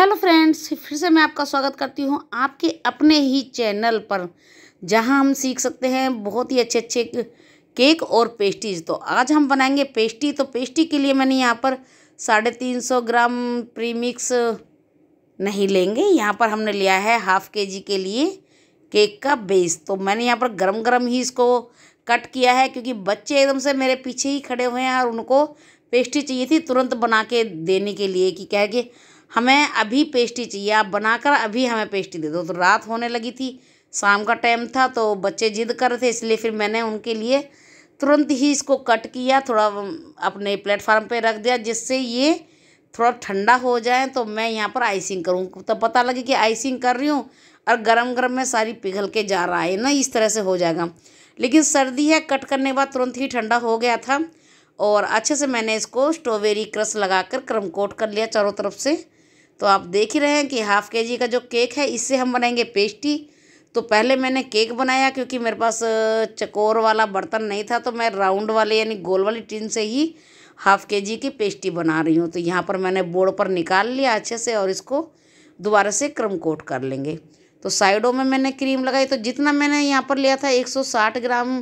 hello friends फिर से मैं आपका स्वागत करती हूँ आपके अपने ही चैनल पर जहाँ हम सीख सकते हैं बहुत ही अच्छे अच्छे केक और पेस्टीज तो आज हम बनाएंगे पेस्टी तो पेस्टी के लिए मैंने यहाँ पर साढ़े तीन सौ ग्राम प्रीमिक्स नहीं लेंगे यहाँ पर हमने लिया है हाफ़ के जी के लिए केक का बेस तो मैंने यहाँ पर गर्म गर्म ही इसको कट किया है क्योंकि बच्चे एकदम से मेरे पीछे ही खड़े हुए हैं और उनको पेस्ट्री चाहिए थी तुरंत बना के देने के लिए कि कह के हमें अभी पेस्ट्री चाहिए आप बनाकर अभी हमें पेस्ट्री दे दो तो रात होने लगी थी शाम का टाइम था तो बच्चे जिद कर रहे थे इसलिए फिर मैंने उनके लिए तुरंत ही इसको कट किया थोड़ा अपने प्लेटफार्म पे रख दिया जिससे ये थोड़ा ठंडा हो जाए तो मैं यहाँ पर आइसिंग करूँ तब तो पता लगे कि आइसिंग कर रही हूँ और गर्म गर्म में सारी पिघल के जा रहा है ना इस तरह से हो जाएगा लेकिन सर्दी है कट करने के बाद तुरंत ही ठंडा हो गया था और अच्छे से मैंने इसको स्ट्रॉबेरी क्रस लगा कर क्रम कोट कर लिया चारों तरफ से तो आप देख ही रहे हैं कि हाफ़ के जी का जो केक है इससे हम बनाएंगे पेस्टी तो पहले मैंने केक बनाया क्योंकि मेरे पास चकोर वाला बर्तन नहीं था तो मैं राउंड वाले यानी गोल वाली टिन से ही हाफ़ के जी की पेस्टी बना रही हूँ तो यहाँ पर मैंने बोर्ड पर निकाल लिया अच्छे से और इसको दोबारा से क्रम कोट कर लेंगे तो साइडों में मैंने क्रीम लगाई तो जितना मैंने यहाँ पर लिया था 160 ग्राम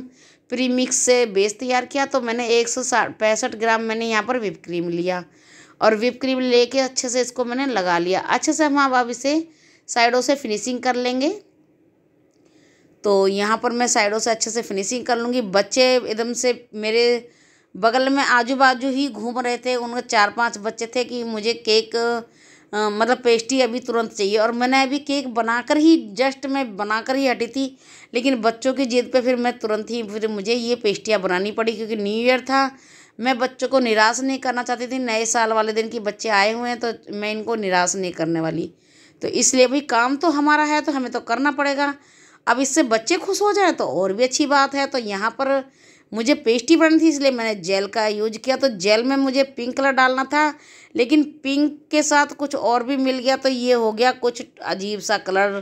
प्रीमिक्स से बेस तैयार किया तो मैंने एक सौ ग्राम मैंने यहाँ पर विप क्रीम लिया और विप क्रीम लेके अच्छे से इसको मैंने लगा लिया अच्छे से हम अब इसे साइडों से फिनिशिंग कर लेंगे तो यहाँ पर मैं साइडों से अच्छे से फिनिशिंग कर लूँगी बच्चे एकदम से मेरे बगल में आजू बाजू ही घूम रहे थे उनके चार पांच बच्चे थे कि मुझे केक आ, मतलब पेस्ट्री अभी तुरंत चाहिए और मैंने अभी केक बनाकर ही जस्ट मैं बनाकर ही हटी थी लेकिन बच्चों की जिद पे फिर मैं तुरंत ही फिर मुझे ये पेस्ट्रियाँ बनानी पड़ी क्योंकि न्यू ईयर था मैं बच्चों को निराश नहीं करना चाहती थी नए साल वाले दिन कि बच्चे आए हुए हैं तो मैं इनको निराश नहीं करने वाली तो इसलिए भाई काम तो हमारा है तो हमें तो करना पड़ेगा अब इससे बच्चे खुश हो जाए तो और भी अच्छी बात है तो यहाँ पर मुझे पेस्टी बननी थी इसलिए मैंने जेल का यूज किया तो जेल में मुझे पिंक कलर डालना था लेकिन पिंक के साथ कुछ और भी मिल गया तो ये हो गया कुछ अजीब सा कलर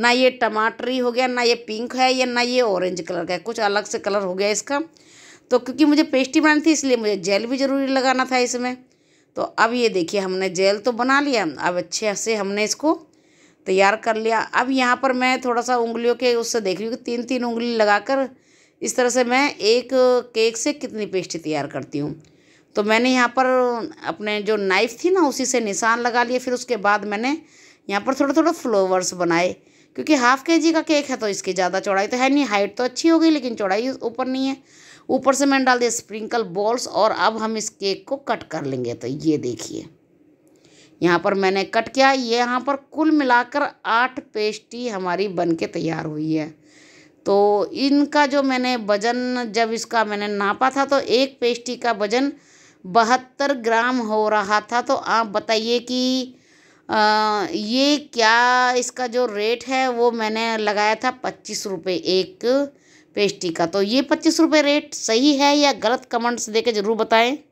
ना ये टमाटरी हो गया ना ये पिंक है या ना ये ऑरेंज कलर का है कुछ अलग से कलर हो गया इसका तो क्योंकि मुझे पेस्टी बनानी थी इसलिए मुझे जेल भी ज़रूरी लगाना था इसमें तो अब ये देखिए हमने जेल तो बना लिया अब अच्छे से हमने इसको तैयार कर लिया अब यहाँ पर मैं थोड़ा सा उंगलियों के उससे देख रही हूँ कि तीन तीन उंगली लगाकर इस तरह से मैं एक केक से कितनी पेस्टी तैयार करती हूँ तो मैंने यहाँ पर अपने जो नाइफ़ थी ना उसी से निशान लगा लिए फिर उसके बाद मैंने यहाँ पर थोड़ा थोड़े फ्लोवर्स बनाए क्योंकि हाफ़ के जी का केक है तो इसकी ज़्यादा चौड़ाई तो है नहीं हाइट तो अच्छी हो गई लेकिन चौड़ाई ऊपर नहीं है ऊपर से मैंने डाल दिया स्प्रिंकल बॉल्स और अब हम इस केक को कट कर लेंगे तो ये देखिए यहाँ पर मैंने कट किया ये यहाँ पर कुल मिलाकर आठ पेस्टी हमारी बन के तैयार हुई है तो इनका जो मैंने वज़न जब इसका मैंने नापा था तो एक पेस्टी का वज़न बहत्तर ग्राम हो रहा था तो आप बताइए कि ये क्या इसका जो रेट है वो मैंने लगाया था पच्चीस रुपये एक पेस्टी का तो ये पच्चीस रुपये रेट सही है या गलत कमेंट्स देके ज़रूर बताएं